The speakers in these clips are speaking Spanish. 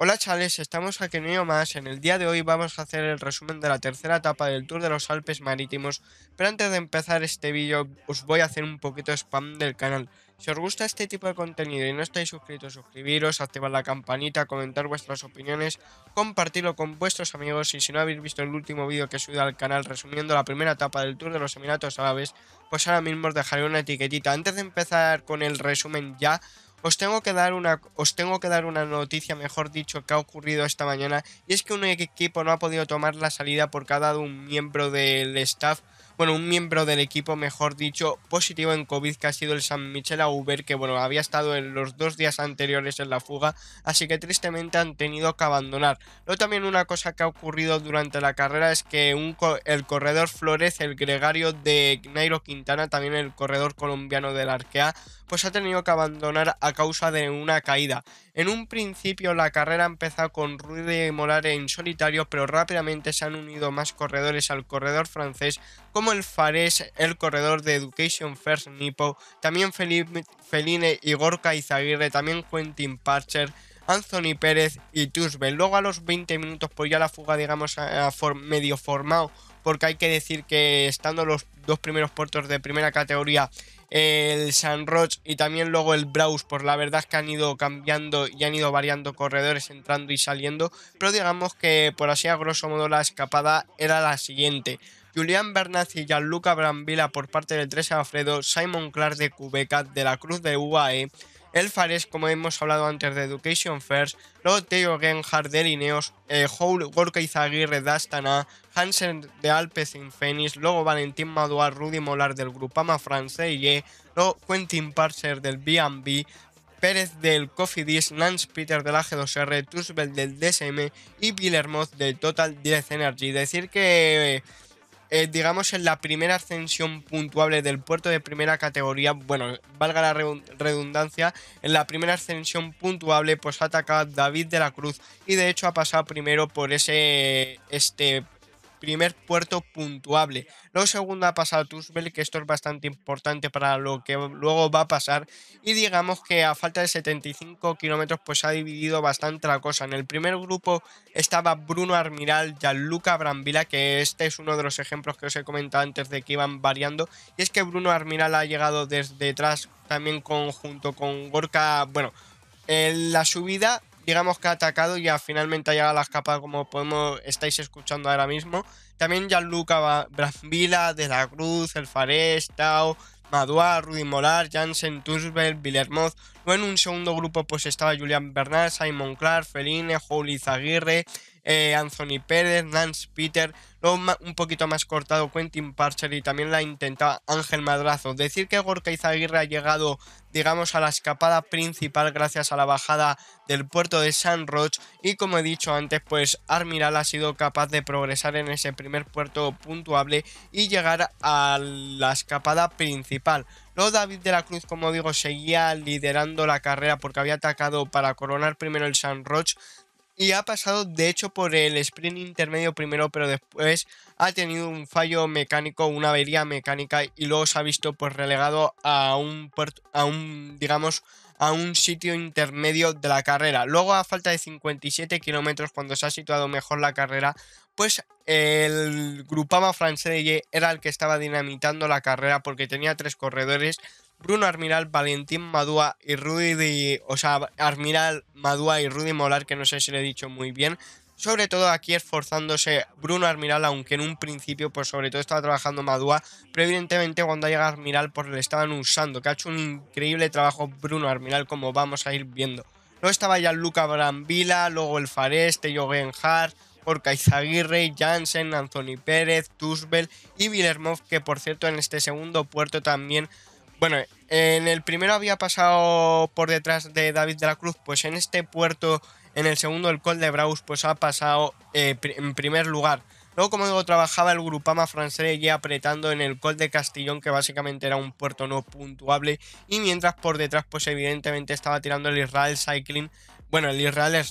Hola chales, estamos aquí en más. En el día de hoy vamos a hacer el resumen de la tercera etapa del Tour de los Alpes Marítimos. Pero antes de empezar este vídeo os voy a hacer un poquito de spam del canal. Si os gusta este tipo de contenido y no estáis suscritos, suscribiros, activar la campanita, comentar vuestras opiniones, compartirlo con vuestros amigos y si no habéis visto el último vídeo que he subido al canal resumiendo la primera etapa del Tour de los Emiratos Árabes, pues ahora mismo os dejaré una etiquetita. Antes de empezar con el resumen ya, os tengo, que dar una, os tengo que dar una noticia, mejor dicho, que ha ocurrido esta mañana, y es que un e- equipo no ha podido tomar la salida porque ha dado un miembro del staff, bueno, un miembro del equipo, mejor dicho, positivo en COVID, que ha sido el San Michel Auber, que bueno, había estado en los dos días anteriores en la fuga, así que tristemente han tenido que abandonar. Luego también una cosa que ha ocurrido durante la carrera es que un el corredor Flores, el gregario de Nairo Quintana, también el corredor colombiano del Arkea, pues ha tenido que abandonar a causa de una caída. En un principio la carrera ha empezado con de Molare en solitario, pero rápidamente se han unido más corredores al corredor francés como el Fares, el corredor de Education First Nippo, también Feline y Gorka Izaguirre, también Quentin Parcher, Anthony Pérez y Tusbe. Luego a los 20 minutos, pues ya la fuga, digamos, medio formado, porque hay que decir que estando los dos primeros puertos de primera categoría el San Roch y también luego el Braus, por pues la verdad es que han ido cambiando y han ido variando corredores entrando y saliendo, pero digamos que por así a grosso modo la escapada era la siguiente. Julián Bernat y Gianluca Brambila por parte del 3 Alfredo, Simon Clark de Cubecat de la Cruz de UAE, el Fares, como hemos hablado antes de Education First, luego Teo Genhard de Lineos, eh, Gorka Izaguirre de Astana, Hansen de Alpes en luego Valentín Maduar, Rudy Molar del Grupama France, y e, luego Quentin Parser del B&B, Pérez del Coffee Dis, Lance Peter del AG2R, Tusbel del DSM y Moz del Total 10 Energy. Decir que... Eh, digamos, en la primera ascensión puntuable del puerto de primera categoría, bueno, valga la redundancia, en la primera ascensión puntuable, pues ha atacado David de la Cruz y de hecho ha pasado primero por ese este primer puerto puntuable. luego segundo ha pasado que esto es bastante importante para lo que luego va a pasar. Y digamos que a falta de 75 kilómetros, pues ha dividido bastante la cosa. En el primer grupo estaba Bruno Armiral, Luca Brambila, que este es uno de los ejemplos que os he comentado antes de que iban variando. Y es que Bruno Armiral ha llegado desde detrás también conjunto con Gorka. Bueno, en la subida digamos que ha atacado y ya finalmente ha llegado a las capas como podemos, estáis escuchando ahora mismo. También Gianluca Brambila, De la Cruz, El Fares, Tao, Maduá, Rudy Molar, Jansen, Tursbel, Villermoz. Luego en un segundo grupo pues estaba Julian Bernal, Simon Clark, Feline, Juli Zaguirre, eh, Anthony Pérez, Nance Peter, luego un poquito más cortado Quentin Parcher y también la intentaba Ángel Madrazo. Decir que Gorka Izaguirre ha llegado, digamos, a la escapada principal gracias a la bajada del puerto de San Roch y como he dicho antes, pues Armiral ha sido capaz de progresar en ese primer puerto puntuable y llegar a la escapada principal. Luego David de la Cruz, como digo, seguía liderando la carrera porque había atacado para coronar primero el San Roch y ha pasado de hecho por el sprint intermedio primero, pero después ha tenido un fallo mecánico, una avería mecánica y luego se ha visto pues relegado a un, a digamos, a un sitio intermedio de la carrera. Luego a falta de 57 kilómetros cuando se ha situado mejor la carrera, pues el Grupama francés era el que estaba dinamitando la carrera porque tenía tres corredores Bruno Armiral, Valentín Madúa y Rudy, o sea, Armiral, Madúa y Rudy Molar, que no sé si le he dicho muy bien. Sobre todo aquí esforzándose Bruno Armiral, aunque en un principio, pues sobre todo estaba trabajando Madúa, pero evidentemente cuando llega Armiral, pues le estaban usando, que ha hecho un increíble trabajo Bruno Armiral, como vamos a ir viendo. Luego estaba ya Luca Brambila, luego el Fareste, Tello Hart, Orca Izaguirre, Jansen, Anthony Pérez, Tusbel y Villermov, que por cierto en este segundo puerto también bueno, en el primero había pasado por detrás de David de la Cruz, pues en este puerto, en el segundo, el Col de Braus, pues ha pasado eh, en primer lugar. Luego, como digo, trabajaba el Grupama francés ya apretando en el Col de Castillón, que básicamente era un puerto no puntuable. Y mientras por detrás, pues evidentemente estaba tirando el Israel Cycling. Bueno, el Israel,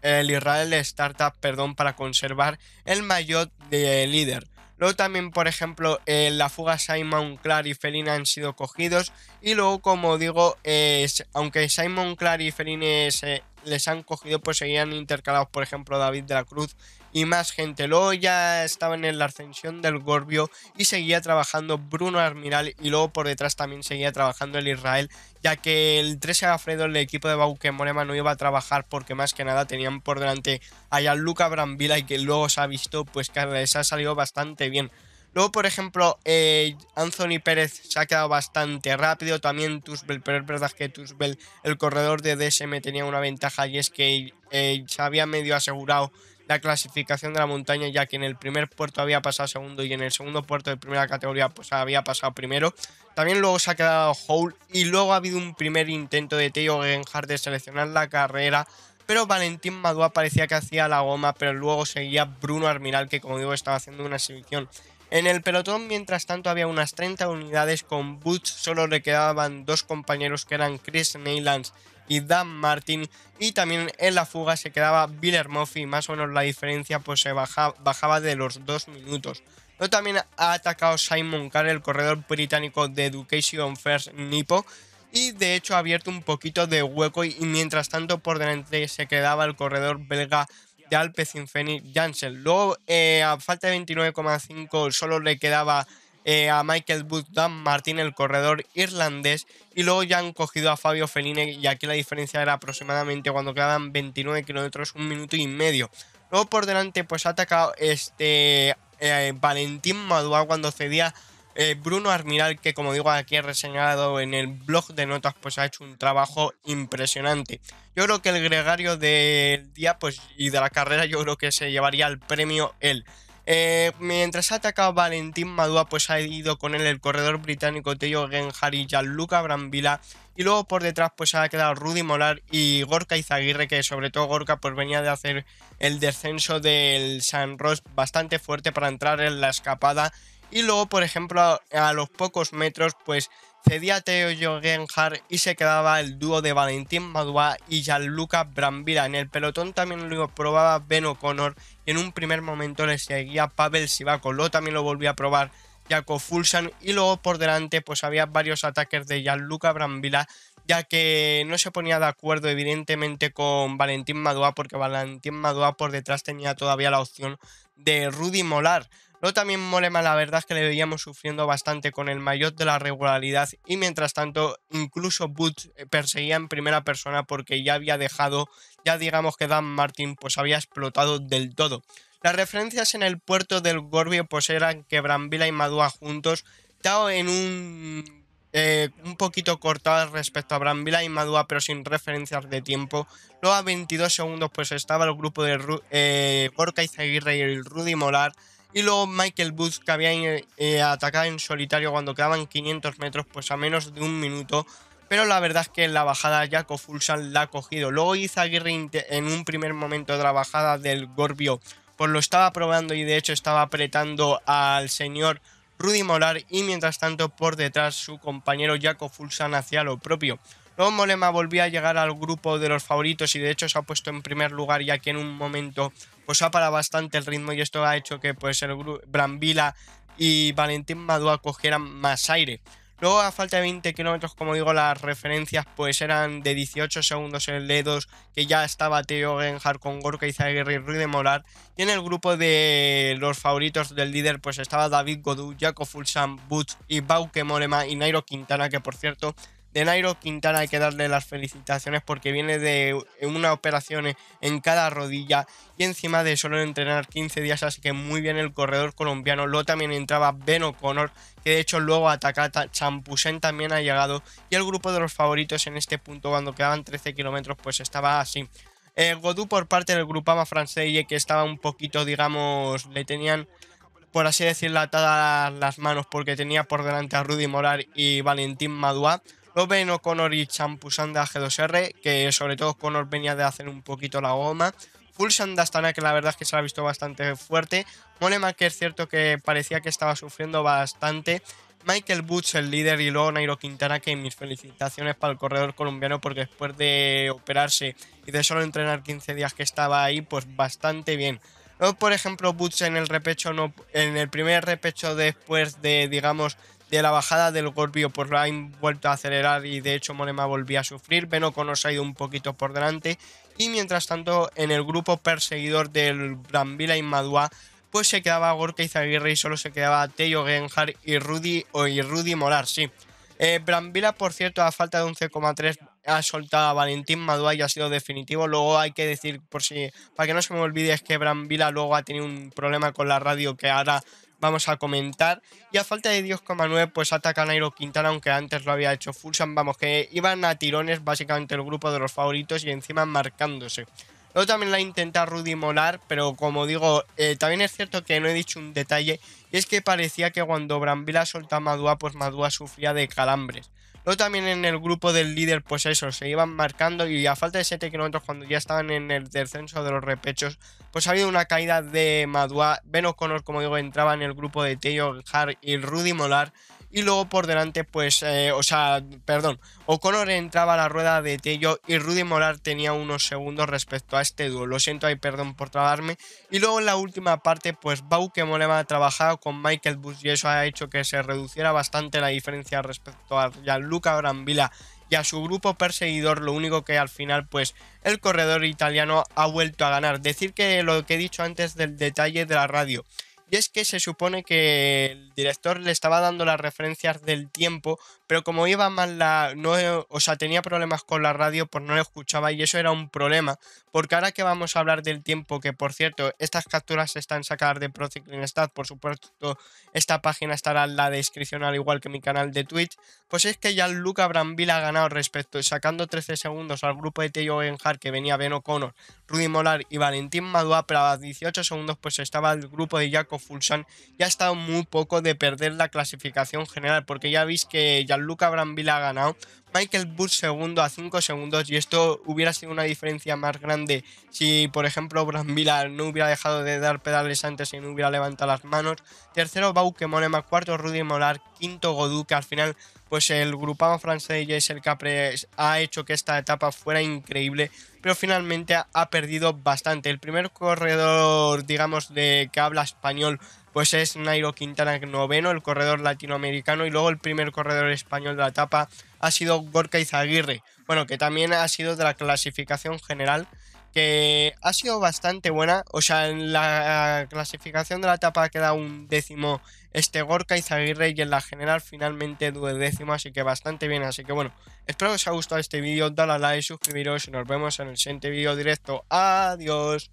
el Israel Startup, perdón, para conservar el maillot de líder. Luego también, por ejemplo, eh, la fuga Simon Clark y Felina han sido cogidos. Y luego, como digo, es aunque Simon Clark y Felina se les han cogido, pues seguían intercalados, por ejemplo, David de la Cruz y más gente. Luego ya estaban en la ascensión del Gorbio y seguía trabajando Bruno Armiral y luego por detrás también seguía trabajando el Israel, ya que el 13 de Alfredo, el equipo de Bauke Morema no iba a trabajar porque más que nada tenían por delante a Gianluca Brambila y que luego se ha visto pues que les ha salido bastante bien. Luego, por ejemplo, eh, Anthony Pérez se ha quedado bastante rápido. También Tusbel, pero es verdad que Tusbel, el corredor de DSM, tenía una ventaja y es que eh, se había medio asegurado la clasificación de la montaña, ya que en el primer puerto había pasado segundo y en el segundo puerto de primera categoría pues había pasado primero. También luego se ha quedado Hole y luego ha habido un primer intento de Teo Genhardt de seleccionar la carrera, pero Valentín Madua parecía que hacía la goma, pero luego seguía Bruno Armiral que como digo estaba haciendo una exhibición. En el pelotón, mientras tanto, había unas 30 unidades, con Butch solo le quedaban dos compañeros que eran Chris Neylands y Dan Martin. Y también en la fuga se quedaba Biller Murphy, más o menos la diferencia pues se bajaba de los dos minutos. Luego también ha atacado Simon Carr, el corredor británico de Education First Nipo y de hecho ha abierto un poquito de hueco y mientras tanto por delante se quedaba el corredor belga de Alpecin Fenix Janssen. Luego eh, a falta de 29,5 solo le quedaba eh, a Michael Wood, Martín, Martin, el corredor irlandés, y luego ya han cogido a Fabio Feline, y aquí la diferencia era aproximadamente cuando quedaban 29 kilómetros, un minuto y medio. Luego por delante pues ha atacado este eh, Valentín Madua cuando cedía eh, Bruno Armiral, que como digo aquí he reseñado en el blog de notas, pues ha hecho un trabajo impresionante. Yo creo que el gregario del día pues, y de la carrera, yo creo que se llevaría el premio él. Eh, mientras mientras atacado Valentín Madúa, pues ha ido con él el corredor británico Teo Genjar y Gianluca Brambila. Y luego por detrás pues ha quedado Rudy Molar y Gorka Izaguirre, que sobre todo Gorka pues venía de hacer el descenso del San Ross bastante fuerte para entrar en la escapada. Y luego, por ejemplo, a los pocos metros, pues cedía Teo Jorgenhardt y se quedaba el dúo de Valentín Maduá y Gianluca Brambila. En el pelotón también lo probaba Ben O'Connor y en un primer momento le seguía Pavel Sivakov. Luego también lo volvió a probar Jaco Fulsan y luego por delante pues había varios ataques de Gianluca Brambila ya que no se ponía de acuerdo evidentemente con Valentín Maduá porque Valentín Maduá por detrás tenía todavía la opción de Rudy Molar también Molema la verdad es que le veíamos sufriendo bastante con el mayor de la regularidad y mientras tanto incluso Butch eh, perseguía en primera persona porque ya había dejado, ya digamos que Dan Martin pues había explotado del todo. Las referencias en el puerto del Gorbio pues eran que Brambila y Madua juntos, dado en un eh, un poquito cortado respecto a Brambila y Madua, pero sin referencias de tiempo. Luego a 22 segundos pues estaba el grupo de eh, y Gorka y el Rudy Molar. Y luego Michael Booth, que había eh, eh, atacado en solitario cuando quedaban 500 metros, pues a menos de un minuto. Pero la verdad es que en la bajada Jaco Fulsan la ha cogido. Luego Izaguirre en un primer momento de la bajada del Gorbio, pues lo estaba probando y de hecho estaba apretando al señor Rudy Molar. Y mientras tanto, por detrás, su compañero Jaco Fulsan hacía lo propio. Luego Molema volvió a llegar al grupo de los favoritos y de hecho se ha puesto en primer lugar ya que en un momento pues ha parado bastante el ritmo y esto ha hecho que pues el Brambila y Valentín Madúa cogieran más aire. Luego a falta de 20 kilómetros, como digo, las referencias pues eran de 18 segundos en el 2 que ya estaba Teo Genhard con Gorka Izaguirre y Ruiz de Molar. Y en el grupo de los favoritos del líder pues estaba David Godú, Jaco Fulsan, Butz... y Bauke Molema y Nairo Quintana, que por cierto de Nairo Quintana hay que darle las felicitaciones porque viene de una operación en cada rodilla y encima de solo entrenar 15 días, así que muy bien el corredor colombiano. Luego también entraba Ben O'Connor, que de hecho luego atacata. Champusen también ha llegado y el grupo de los favoritos en este punto cuando quedaban 13 kilómetros pues estaba así. Eh, Godú por parte del grupama francés que estaba un poquito, digamos, le tenían por así decirlo, atadas las manos porque tenía por delante a Rudy Morar y Valentín Maduá. Robben O'Connor y champusanda de 2 r que sobre todo Connor venía de hacer un poquito la goma. Fulsan de Astana, que la verdad es que se la ha visto bastante fuerte. que es cierto que parecía que estaba sufriendo bastante. Michael Butch, el líder, y luego Nairo Quintana, que mis felicitaciones para el corredor colombiano, porque después de operarse y de solo entrenar 15 días que estaba ahí, pues bastante bien. Luego, por ejemplo, Butch en el repecho, en el primer repecho después de, digamos, de la bajada del Gorbio por han vuelto a acelerar y de hecho Monema volvía a sufrir. Benoconos ha ido un poquito por delante. Y mientras tanto, en el grupo perseguidor del Brambila y Madua, pues se quedaba Gorka Izaguirre y solo se quedaba Tello Genjar y Rudy, o Rudy Molar, sí. Eh, Brambila, por cierto, a falta de 11,3 ha soltado a Valentín Madua y ha sido definitivo. Luego hay que decir, por si, para que no se me olvide, es que Brambila luego ha tenido un problema con la radio que ahora vamos a comentar. Y a falta de 10,9 pues ataca Nairo Quintana aunque antes lo había hecho Fulsan. Vamos, que iban a tirones básicamente el grupo de los favoritos y encima marcándose. Luego también la intenta Rudy Molar, pero como digo, eh, también es cierto que no he dicho un detalle, y es que parecía que cuando Brambilla solta a Madúa, pues Madúa sufría de calambres. Luego también en el grupo del líder, pues eso, se iban marcando y a falta de 7 kilómetros, cuando ya estaban en el descenso de los repechos, pues ha habido una caída de Madua. Ben O'Connor, como digo, entraba en el grupo de Teo, Hart y Rudy Molar y luego por delante, pues, eh, o sea, perdón, O'Connor entraba a la rueda de Tello y Rudy Morar tenía unos segundos respecto a este dúo. Lo siento ahí, perdón por trabarme. Y luego en la última parte, pues, Bauke Molema ha trabajado con Michael Bush y eso ha hecho que se reduciera bastante la diferencia respecto a Gianluca Brambila y a su grupo perseguidor, lo único que al final, pues el corredor italiano ha vuelto a ganar. Decir que lo que he dicho antes del detalle de la radio, y es que se supone que el director le estaba dando las referencias del tiempo pero como iba mal la... No, o sea, tenía problemas con la radio, pues no la escuchaba y eso era un problema. Porque ahora que vamos a hablar del tiempo, que por cierto, estas capturas están sacadas de Procycling Stat, por supuesto, esta página estará en la descripción al igual que mi canal de Twitch, pues es que ya Luca Branville ha ganado respecto, sacando 13 segundos al grupo de Teo Benjar, que venía Ben O'Connor, Rudy Molar y Valentín Madua, pero a 18 segundos pues estaba el grupo de Jaco Fulsan y ha estado muy poco de perder la clasificación general, porque ya veis que ya Luca Brambilla ha ganado, Michael Bush segundo a 5 segundos y esto hubiera sido una diferencia más grande si, por ejemplo, Brambilla no hubiera dejado de dar pedales antes y no hubiera levantado las manos. Tercero, Bauke Monema, cuarto, Rudy Molar, quinto, Godú, que al final, pues el grupado francés es el Capres ha hecho que esta etapa fuera increíble, pero finalmente ha perdido bastante. El primer corredor, digamos, de que habla español pues es Nairo Quintana noveno, el corredor latinoamericano, y luego el primer corredor español de la etapa ha sido Gorka Izaguirre, bueno, que también ha sido de la clasificación general, que ha sido bastante buena, o sea, en la clasificación de la etapa queda un décimo este Gorka Izaguirre y en la general finalmente duodécimo, así que bastante bien, así que bueno, espero que os haya gustado este vídeo, dale a like, suscribiros y nos vemos en el siguiente vídeo directo, adiós.